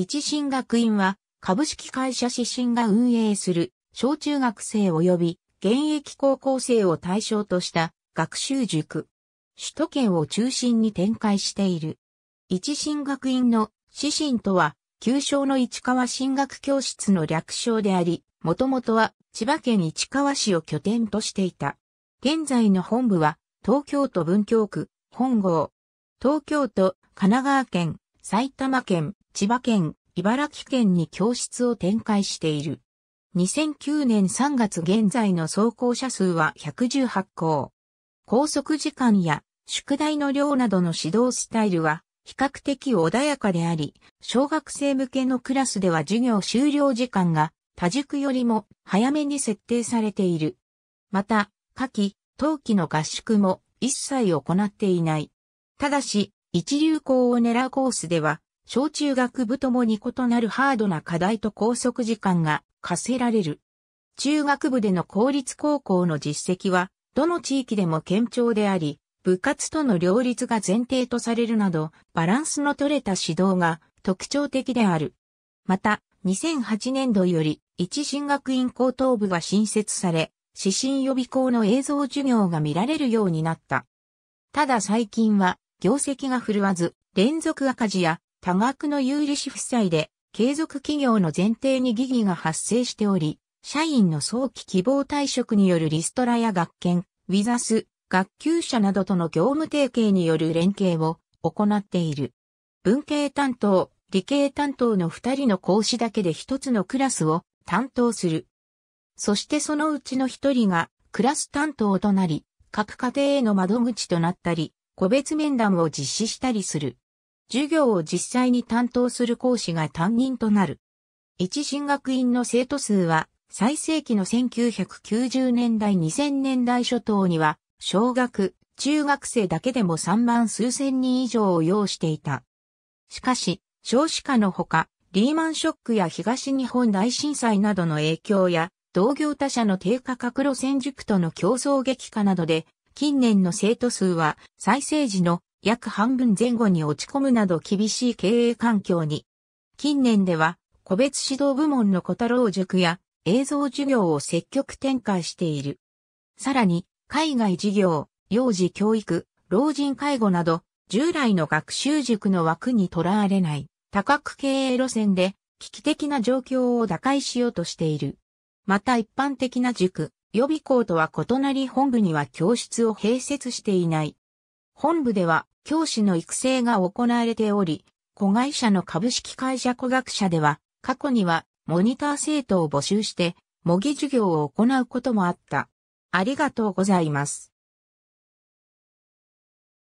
一進学院は株式会社指針が運営する小中学生及び現役高校生を対象とした学習塾。首都圏を中心に展開している。一進学院の指針とは、旧称の市川進学教室の略称であり、もともとは千葉県市川市を拠点としていた。現在の本部は東京都文京区、本郷、東京都、神奈川県、埼玉県、千葉県、茨城県に教室を展開している。2009年3月現在の走行者数は118校。拘束時間や宿題の量などの指導スタイルは比較的穏やかであり、小学生向けのクラスでは授業終了時間が他塾よりも早めに設定されている。また、夏季、冬季の合宿も一切行っていない。ただし、一流校を狙うコースでは小中学部ともに異なるハードな課題と拘束時間が課せられる。中学部での公立高校の実績は、どの地域でも堅調であり、部活との両立が前提とされるなど、バランスの取れた指導が特徴的である。また、2008年度より、一進学院高等部が新設され、指針予備校の映像授業が見られるようになった。ただ最近は、業績が振るわず、連続赤字や多額の有利子負債で、継続企業の前提に疑義が発生しており、社員の早期希望退職によるリストラや学研、ウィザス、学級者などとの業務提携による連携を行っている。文系担当、理系担当の二人の講師だけで一つのクラスを担当する。そしてそのうちの一人がクラス担当となり、各家庭への窓口となったり、個別面談を実施したりする。授業を実際に担当する講師が担任となる。一進学院の生徒数は、最盛期の1990年代2000年代初頭には、小学、中学生だけでも3万数千人以上を要していた。しかし、少子化のほか、リーマンショックや東日本大震災などの影響や、同業他社の低価格路線塾との競争激化などで、近年の生徒数は、再生時の約半分前後に落ち込むなど厳しい経営環境に。近年では、個別指導部門の小太郎塾や映像授業を積極展開している。さらに、海外事業、幼児教育、老人介護など、従来の学習塾の枠にとらわれない、多角経営路線で、危機的な状況を打開しようとしている。また一般的な塾、予備校とは異なり本部には教室を併設していない。本部では教師の育成が行われており、子会社の株式会社子学者では、過去にはモニター生徒を募集して模擬授業を行うこともあった。ありがとうございます。